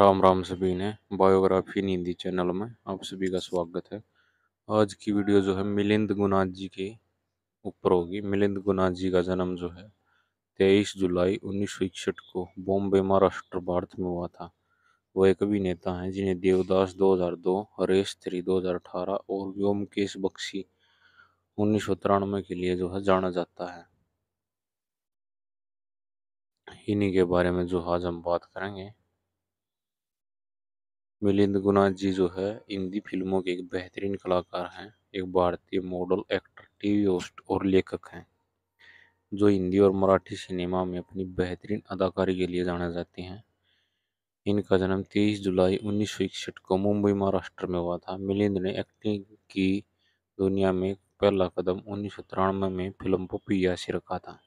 राम राम सभी ने biography Hindi channel में आप सभी का स्वागत है आज की वीडियो जो है मिलिंद गुनाथ जी के ऊपर होगी मिलिंद गुनाथ जी का जन्म जो है तेईस जुलाई उन्नीस को बॉम्बे महाराष्ट्र भारत में हुआ था वो एक अभिनेता हैं जिन्हें देवदास 2002, हरेश थ्री 2018 और व्योमकेश बख्शी उन्नीस के लिए जो है जाना जाता है इन्हीं के बारे में जो आज हम बात करेंगे मिलिंद गुना जी जो है हिंदी फिल्मों के एक बेहतरीन कलाकार हैं एक भारतीय मॉडल एक्टर टीवी होस्ट और लेखक हैं जो हिंदी और मराठी सिनेमा में अपनी बेहतरीन अदाकारी के लिए जाने जाते हैं इनका जन्म 23 जुलाई उन्नीस को मुंबई महाराष्ट्र में हुआ था मिलिंद ने एक्टिंग की दुनिया में पहला कदम उन्नीस में फिल्म पपिया से रखा था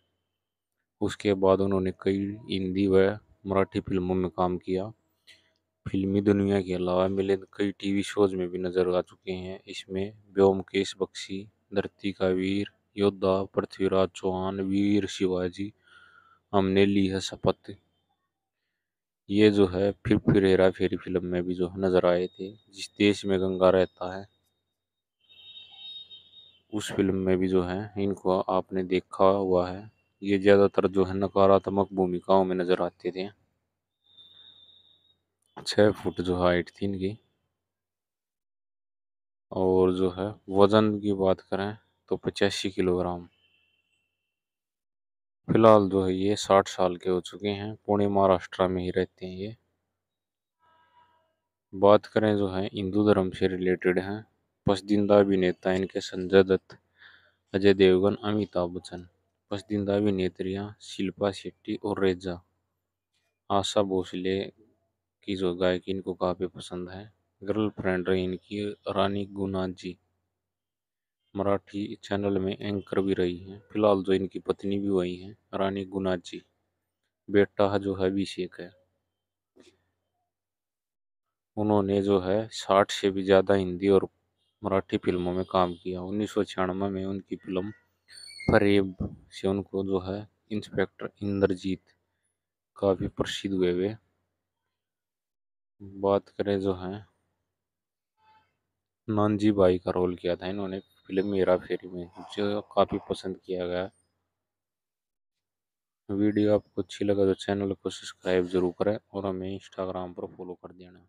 उसके बाद उन्होंने कई हिंदी व मराठी फिल्मों में काम किया फिल्मी दुनिया के अलावा मिलिंद कई टीवी शोज में भी नजर आ चुके हैं इसमें व्योमकेश बख्शी धरती का वीर योद्धा पृथ्वीराज चौहान वीर शिवाजी हमने ली है शपथ ये जो है फिर फिर हेरा फेरी फिल्म में भी जो है नज़र आए थे जिस देश में गंगा रहता है उस फिल्म में भी जो है इनको आपने देखा हुआ है ये ज़्यादातर जो है नकारात्मक भूमिकाओं में नज़र आते थे छः फुट जो हाइट थी इनकी और जो है वज़न की बात करें तो पचासी किलोग्राम फिलहाल जो है ये साठ साल के हो चुके हैं पुणे महाराष्ट्र में ही रहते हैं ये बात करें जो है हिंदू धर्म से रिलेटेड हैं पसंदीदा अभिनेता इनके संजय दत्त अजय देवगन अमिताभ बच्चन पसंदीदा अभिनेत्रियाँ शिल्पा शेट्टी और रेजा आशा भोसले की जो गायकी इनको काफ़ी पसंद है गर्लफ्रेंड रही इनकी रानी गुना जी मराठी चैनल में एंकर भी रही हैं फिलहाल जो इनकी पत्नी भी वही हैं रानी गुना जी बेटा जो है अभिषेक है उन्होंने जो है साठ से भी ज़्यादा हिंदी और मराठी फिल्मों में काम किया उन्नीस सौ छियानवे में उनकी फिल्म फरेब से उनको जो है इंस्पेक्टर इंद्रजीत काफ़ी प्रसिद्ध हुए हुए बात करें जो है नानजी बाई का रोल किया था इन्होंने फिल्म हेरा फेरी में जो काफ़ी पसंद किया गया वीडियो आपको अच्छी लगा तो चैनल को सब्सक्राइब ज़रूर करें और हमें इंस्टाग्राम पर फॉलो कर देना